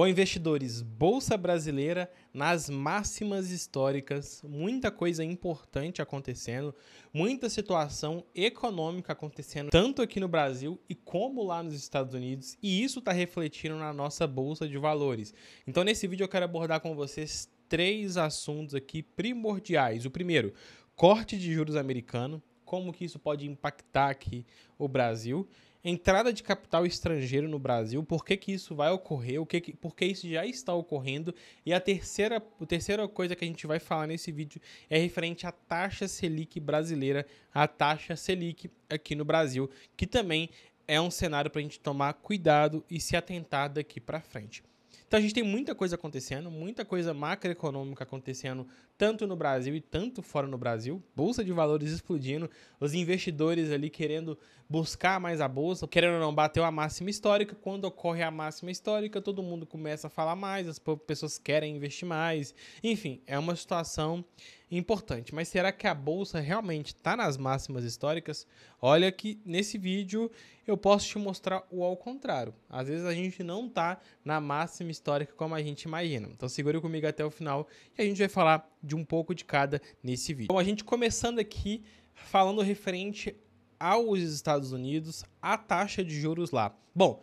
Bom, investidores, Bolsa Brasileira nas máximas históricas, muita coisa importante acontecendo, muita situação econômica acontecendo, tanto aqui no Brasil e como lá nos Estados Unidos, e isso está refletindo na nossa Bolsa de Valores. Então, nesse vídeo, eu quero abordar com vocês três assuntos aqui primordiais. O primeiro, corte de juros americano como que isso pode impactar aqui o Brasil. Entrada de capital estrangeiro no Brasil, por que, que isso vai ocorrer, o que que, por que isso já está ocorrendo. E a terceira, a terceira coisa que a gente vai falar nesse vídeo é referente à taxa Selic brasileira, a taxa Selic aqui no Brasil, que também é um cenário para a gente tomar cuidado e se atentar daqui para frente. Então a gente tem muita coisa acontecendo, muita coisa macroeconômica acontecendo, tanto no Brasil e tanto fora no Brasil. Bolsa de valores explodindo, os investidores ali querendo buscar mais a bolsa, querendo ou não, bateu a máxima histórica. Quando ocorre a máxima histórica, todo mundo começa a falar mais, as pessoas querem investir mais. Enfim, é uma situação importante. Mas será que a bolsa realmente está nas máximas históricas? Olha que nesse vídeo eu posso te mostrar o ao contrário. Às vezes a gente não está na máxima histórica como a gente imagina. Então segure comigo até o final e a gente vai falar de um pouco de cada nesse vídeo. Bom, a gente começando aqui falando referente aos Estados Unidos, a taxa de juros lá. Bom,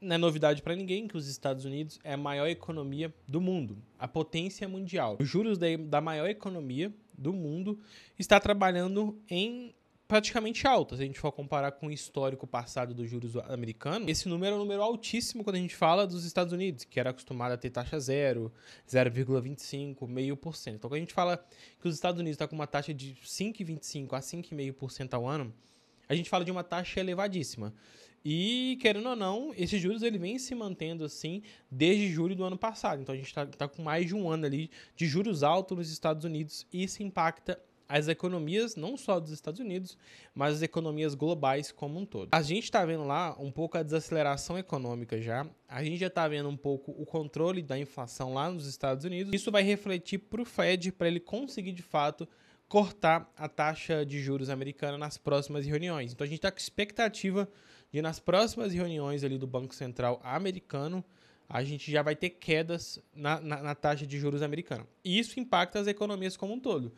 não é novidade para ninguém que os Estados Unidos é a maior economia do mundo, a potência mundial. Os juros da maior economia do mundo está trabalhando em praticamente alta. Se a gente for comparar com o histórico passado dos juros americanos, esse número é um número altíssimo quando a gente fala dos Estados Unidos, que era acostumado a ter taxa zero, 0,25, meio por cento. Então, quando a gente fala que os Estados Unidos está com uma taxa de 5,25 a 5,5% ao ano, a gente fala de uma taxa elevadíssima. E, querendo ou não, esses juros ele vem se mantendo assim desde julho do ano passado. Então a gente está tá com mais de um ano ali de juros altos nos Estados Unidos e isso impacta as economias, não só dos Estados Unidos, mas as economias globais como um todo. A gente está vendo lá um pouco a desaceleração econômica já, a gente já está vendo um pouco o controle da inflação lá nos Estados Unidos. Isso vai refletir para o Fed, para ele conseguir de fato cortar a taxa de juros americana nas próximas reuniões. Então a gente está com expectativa e nas próximas reuniões ali do Banco Central americano, a gente já vai ter quedas na, na, na taxa de juros americana. E isso impacta as economias como um todo.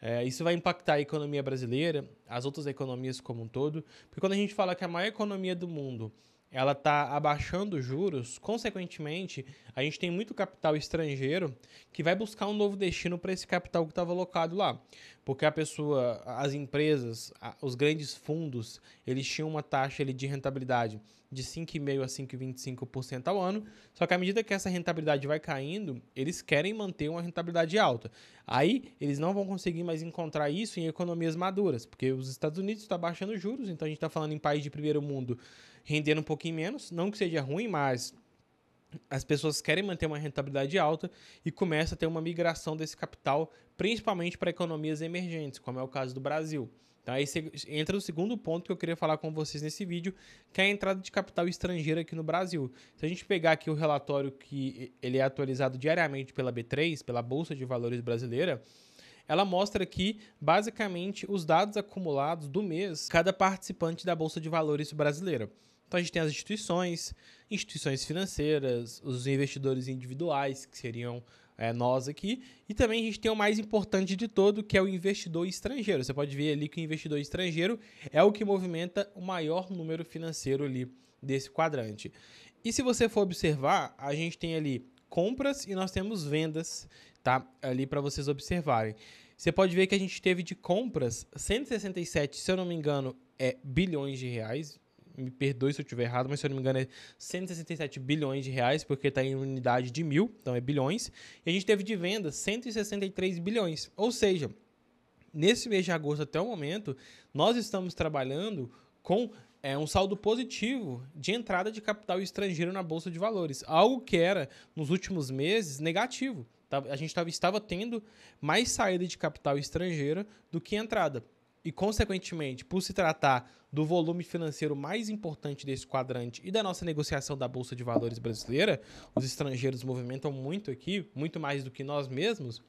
É, isso vai impactar a economia brasileira, as outras economias como um todo, porque quando a gente fala que a maior economia do mundo ela está abaixando juros, consequentemente, a gente tem muito capital estrangeiro que vai buscar um novo destino para esse capital que estava alocado lá. Porque a pessoa, as empresas, os grandes fundos, eles tinham uma taxa ali, de rentabilidade de 5,5% a 5,25% ao ano. Só que à medida que essa rentabilidade vai caindo, eles querem manter uma rentabilidade alta. Aí eles não vão conseguir mais encontrar isso em economias maduras, porque os Estados Unidos estão tá baixando juros, então a gente está falando em país de primeiro mundo rendendo um pouquinho menos. Não que seja ruim, mas as pessoas querem manter uma rentabilidade alta e começa a ter uma migração desse capital, principalmente para economias emergentes, como é o caso do Brasil. Então, aí entra o segundo ponto que eu queria falar com vocês nesse vídeo, que é a entrada de capital estrangeiro aqui no Brasil. Se a gente pegar aqui o relatório que ele é atualizado diariamente pela B3, pela Bolsa de Valores Brasileira, ela mostra aqui basicamente os dados acumulados do mês cada participante da Bolsa de Valores brasileira. Então a gente tem as instituições, instituições financeiras, os investidores individuais, que seriam é, nós aqui, e também a gente tem o mais importante de todo, que é o investidor estrangeiro. Você pode ver ali que o investidor estrangeiro é o que movimenta o maior número financeiro ali desse quadrante. E se você for observar, a gente tem ali compras e nós temos vendas, tá? Ali para vocês observarem. Você pode ver que a gente teve de compras 167, se eu não me engano, é bilhões de reais, me perdoe se eu estiver errado, mas se eu não me engano é 167 bilhões de reais, porque está em unidade de mil, então é bilhões. E a gente teve de venda 163 bilhões. Ou seja, nesse mês de agosto até o momento, nós estamos trabalhando com é, um saldo positivo de entrada de capital estrangeiro na Bolsa de Valores, algo que era, nos últimos meses, negativo. Tá, a gente estava tendo mais saída de capital estrangeira do que entrada e, consequentemente, por se tratar do volume financeiro mais importante desse quadrante e da nossa negociação da Bolsa de Valores brasileira, os estrangeiros movimentam muito aqui, muito mais do que nós mesmos.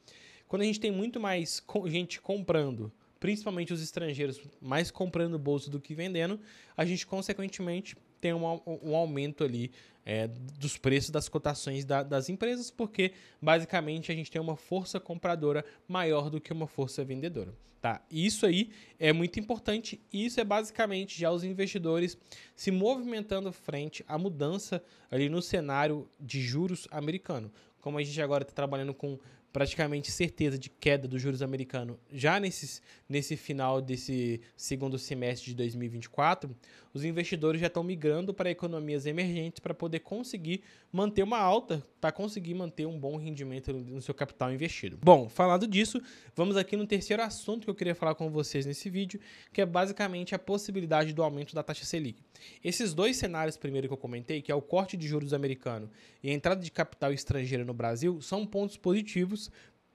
Quando a gente tem muito mais gente comprando, principalmente os estrangeiros mais comprando bolsa do que vendendo, a gente, consequentemente, tem um, um aumento ali é, dos preços das cotações da, das empresas, porque basicamente a gente tem uma força compradora maior do que uma força vendedora. Tá? Isso aí é muito importante. Isso é basicamente já os investidores se movimentando frente à mudança ali no cenário de juros americano. Como a gente agora está trabalhando com praticamente certeza de queda dos juros americanos já nesse, nesse final desse segundo semestre de 2024, os investidores já estão migrando para economias emergentes para poder conseguir manter uma alta, para conseguir manter um bom rendimento no seu capital investido. Bom, falado disso, vamos aqui no terceiro assunto que eu queria falar com vocês nesse vídeo, que é basicamente a possibilidade do aumento da taxa Selic. Esses dois cenários primeiro que eu comentei, que é o corte de juros americano e a entrada de capital estrangeiro no Brasil, são pontos positivos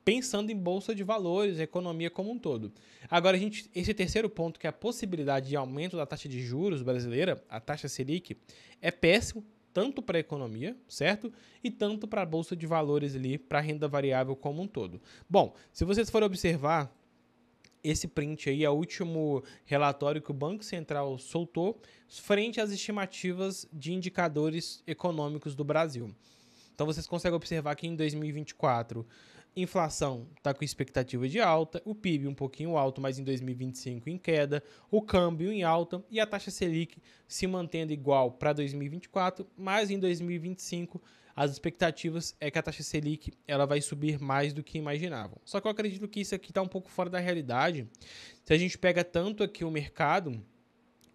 pensando em bolsa de valores, economia como um todo. Agora, a gente, esse terceiro ponto, que é a possibilidade de aumento da taxa de juros brasileira, a taxa Selic, é péssimo tanto para a economia, certo? E tanto para a bolsa de valores ali, para a renda variável como um todo. Bom, se vocês forem observar, esse print aí é o último relatório que o Banco Central soltou frente às estimativas de indicadores econômicos do Brasil. Então vocês conseguem observar que em 2024 Inflação está com expectativa de alta, o PIB um pouquinho alto, mas em 2025 em queda, o câmbio em alta e a taxa Selic se mantendo igual para 2024, mas em 2025 as expectativas é que a taxa Selic ela vai subir mais do que imaginavam. Só que eu acredito que isso aqui está um pouco fora da realidade. Se a gente pega tanto aqui o mercado,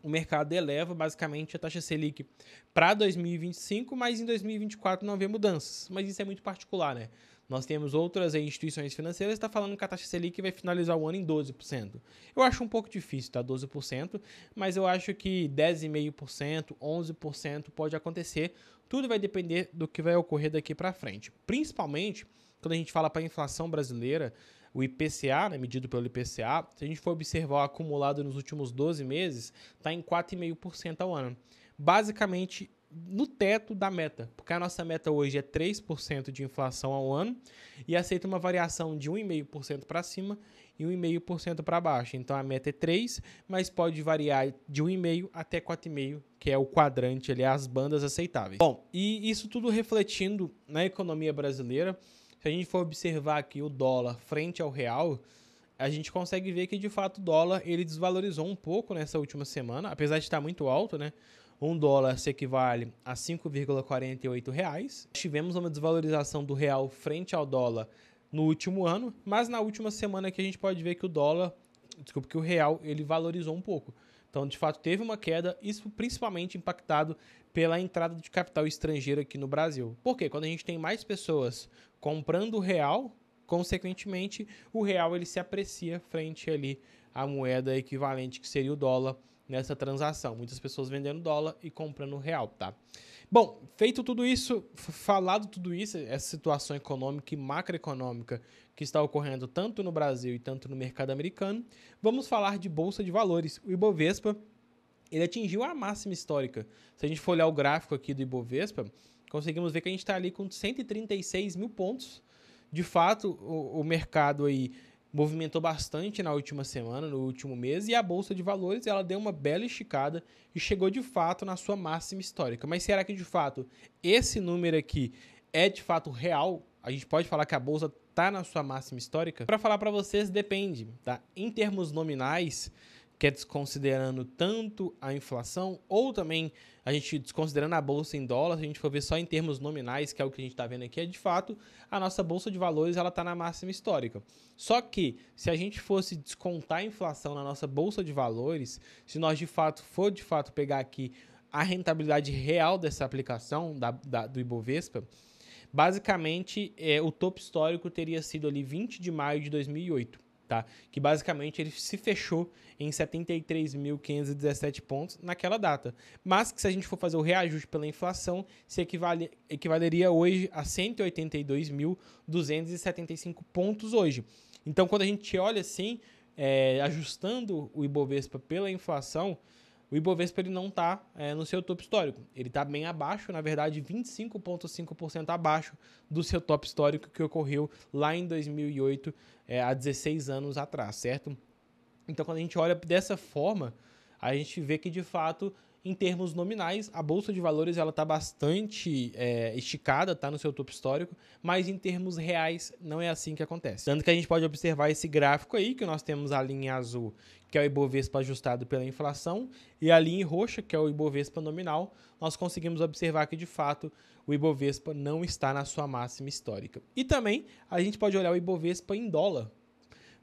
o mercado eleva basicamente a taxa Selic para 2025, mas em 2024 não vê mudanças. Mas isso é muito particular, né? Nós temos outras instituições financeiras que está falando que a taxa Selic vai finalizar o ano em 12%. Eu acho um pouco difícil, tá? 12%, mas eu acho que 10,5%, 11% pode acontecer. Tudo vai depender do que vai ocorrer daqui para frente. Principalmente quando a gente fala para a inflação brasileira, o IPCA, né, medido pelo IPCA, se a gente for observar o acumulado nos últimos 12 meses, está em 4,5% ao ano. Basicamente, no teto da meta, porque a nossa meta hoje é 3% de inflação ao ano e aceita uma variação de 1,5% para cima e 1,5% para baixo. Então a meta é 3, mas pode variar de 1,5 até 4,5, que é o quadrante ali, as bandas aceitáveis. Bom, e isso tudo refletindo na economia brasileira. Se a gente for observar aqui o dólar frente ao real, a gente consegue ver que de fato o dólar ele desvalorizou um pouco nessa última semana, apesar de estar muito alto, né? um dólar se equivale a 5,48 reais. Tivemos uma desvalorização do real frente ao dólar no último ano, mas na última semana que a gente pode ver que o dólar, desculpa, que o real ele valorizou um pouco. Então, de fato, teve uma queda, isso principalmente impactado pela entrada de capital estrangeiro aqui no Brasil. Porque quando a gente tem mais pessoas comprando o real, consequentemente, o real ele se aprecia frente ali à moeda equivalente que seria o dólar nessa transação. Muitas pessoas vendendo dólar e comprando real, tá? Bom, feito tudo isso, falado tudo isso, essa situação econômica e macroeconômica que está ocorrendo tanto no Brasil e tanto no mercado americano, vamos falar de bolsa de valores. O Ibovespa, ele atingiu a máxima histórica. Se a gente for olhar o gráfico aqui do Ibovespa, conseguimos ver que a gente está ali com 136 mil pontos. De fato, o, o mercado aí movimentou bastante na última semana, no último mês, e a bolsa de valores ela deu uma bela esticada e chegou de fato na sua máxima histórica. Mas será que de fato esse número aqui é de fato real? A gente pode falar que a bolsa está na sua máxima histórica? Para falar para vocês, depende, tá? Em termos nominais, que é desconsiderando tanto a inflação ou também a gente desconsiderando a bolsa em dólar, se a gente for ver só em termos nominais, que é o que a gente está vendo aqui, é de fato a nossa bolsa de valores ela está na máxima histórica. Só que se a gente fosse descontar a inflação na nossa bolsa de valores, se nós de fato for de fato pegar aqui a rentabilidade real dessa aplicação da, da do IBOVESPA, basicamente é, o topo histórico teria sido ali 20 de maio de 2008 tá? Que basicamente ele se fechou em 73.517 pontos naquela data. Mas que se a gente for fazer o reajuste pela inflação, se equivale, equivaleria hoje a 182.275 pontos hoje. Então, quando a gente olha assim, é, ajustando o Ibovespa pela inflação, o Ibovespa ele não está é, no seu topo histórico. Ele está bem abaixo, na verdade, 25,5% abaixo do seu topo histórico que ocorreu lá em 2008, é, há 16 anos atrás, certo? Então, quando a gente olha dessa forma, a gente vê que de fato em termos nominais, a Bolsa de Valores ela está bastante é, esticada, está no seu topo histórico, mas em termos reais não é assim que acontece. Tanto que a gente pode observar esse gráfico aí, que nós temos a linha azul, que é o Ibovespa ajustado pela inflação, e a linha roxa, que é o Ibovespa nominal, nós conseguimos observar que de fato o Ibovespa não está na sua máxima histórica. E também a gente pode olhar o Ibovespa em dólar,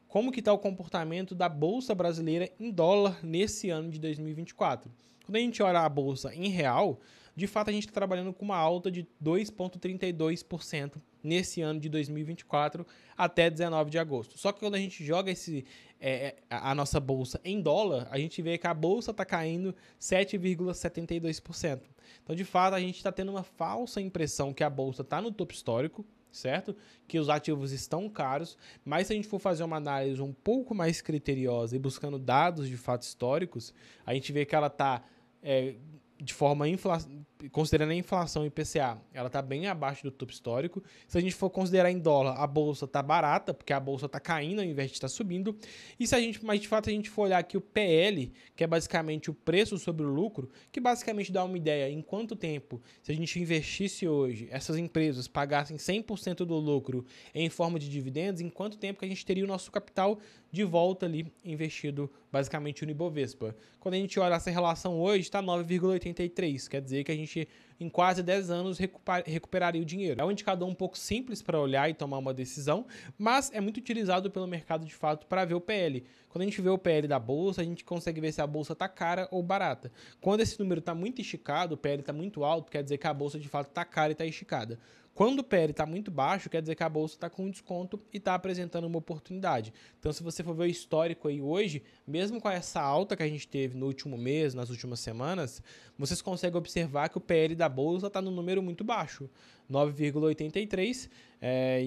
como que está o comportamento da Bolsa Brasileira em dólar nesse ano de 2024. Quando a gente olha a bolsa em real, de fato a gente está trabalhando com uma alta de 2,32% nesse ano de 2024 até 19 de agosto. Só que quando a gente joga esse, é, é a nossa bolsa em dólar, a gente vê que a bolsa está caindo 7,72%. Então, de fato, a gente está tendo uma falsa impressão que a bolsa está no topo histórico, certo? Que os ativos estão caros, mas se a gente for fazer uma análise um pouco mais criteriosa e buscando dados de fatos históricos, a gente vê que ela está é, de forma infla considerando a inflação IPCA, ela está bem abaixo do topo histórico. Se a gente for considerar em dólar, a bolsa está barata, porque a bolsa está caindo ao invés de estar tá subindo. E se a gente, mas de fato, a gente for olhar aqui o PL, que é basicamente o preço sobre o lucro, que basicamente dá uma ideia em quanto tempo, se a gente investisse hoje, essas empresas pagassem 100% do lucro em forma de dividendos, em quanto tempo que a gente teria o nosso capital de volta ali investido basicamente no Ibovespa. Quando a gente olha essa relação hoje, está 9,83, quer dizer que a gente się em quase 10 anos recuperaria o dinheiro. É um indicador um pouco simples para olhar e tomar uma decisão, mas é muito utilizado pelo mercado de fato para ver o PL. Quando a gente vê o PL da bolsa, a gente consegue ver se a bolsa está cara ou barata. Quando esse número está muito esticado, o PL está muito alto, quer dizer que a bolsa de fato está cara e está esticada. Quando o PL está muito baixo, quer dizer que a bolsa está com um desconto e está apresentando uma oportunidade. Então, se você for ver o histórico aí hoje, mesmo com essa alta que a gente teve no último mês, nas últimas semanas, vocês conseguem observar que o PL da bolsa está no número muito baixo, 9,83. É,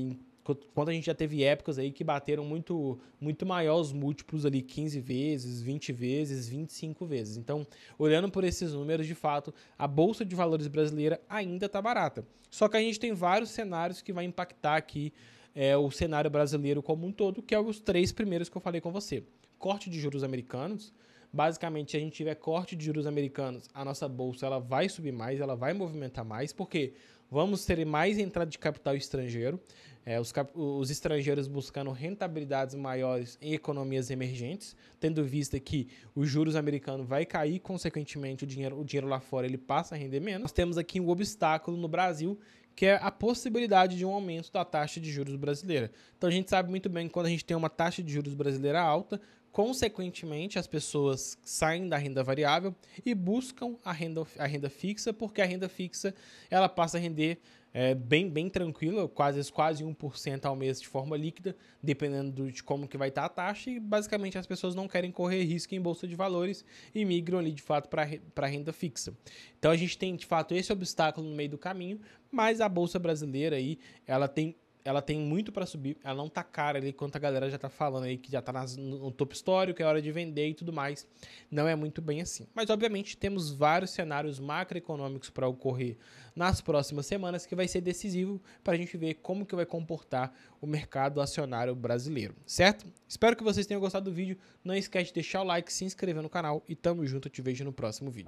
quando a gente já teve épocas aí que bateram muito, muito maiores múltiplos ali, 15 vezes, 20 vezes, 25 vezes. Então, olhando por esses números, de fato, a Bolsa de Valores brasileira ainda está barata. Só que a gente tem vários cenários que vai impactar aqui é, o cenário brasileiro como um todo, que é os três primeiros que eu falei com você. Corte de juros americanos, basicamente, se a gente tiver corte de juros americanos, a nossa bolsa ela vai subir mais, ela vai movimentar mais, porque vamos ter mais entrada de capital estrangeiro, é, os, cap os, estrangeiros buscando rentabilidades maiores em economias emergentes, tendo vista que os juros americanos vai cair, consequentemente o dinheiro, o dinheiro lá fora ele passa a render menos. Nós temos aqui um obstáculo no Brasil, que é a possibilidade de um aumento da taxa de juros brasileira. Então a gente sabe muito bem que quando a gente tem uma taxa de juros brasileira alta, Consequentemente, as pessoas saem da renda variável e buscam a renda, a renda fixa, porque a renda fixa ela passa a render é, bem, bem tranquila, quase, quase 1% ao mês de forma líquida, dependendo de como que vai estar a taxa. E basicamente as pessoas não querem correr risco em bolsa de valores e migram ali de fato para a renda fixa. Então a gente tem de fato esse obstáculo no meio do caminho, mas a bolsa brasileira aí ela tem ela tem muito para subir, ela não tá cara ali quanto a galera já tá falando aí, que já tá nas, no topo histórico, é hora de vender e tudo mais. Não é muito bem assim. Mas, obviamente, temos vários cenários macroeconômicos para ocorrer nas próximas semanas, que vai ser decisivo para a gente ver como que vai comportar o mercado acionário brasileiro, certo? Espero que vocês tenham gostado do vídeo. Não esquece de deixar o like, se inscrever no canal e tamo junto, eu te vejo no próximo vídeo.